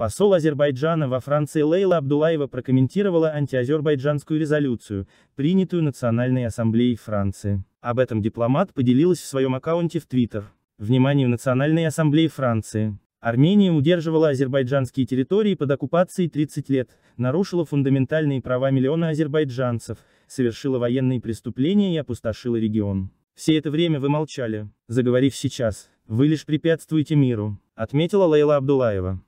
Посол Азербайджана во Франции Лейла Абдулаева прокомментировала антиазербайджанскую резолюцию, принятую Национальной Ассамблеей Франции. Об этом дипломат поделилась в своем аккаунте в Твиттер. Внимание Национальной Ассамблеи Франции. Армения удерживала азербайджанские территории под оккупацией 30 лет, нарушила фундаментальные права миллиона азербайджанцев, совершила военные преступления и опустошила регион. Все это время вы молчали, заговорив сейчас, вы лишь препятствуете миру, отметила Лейла Абдулаева.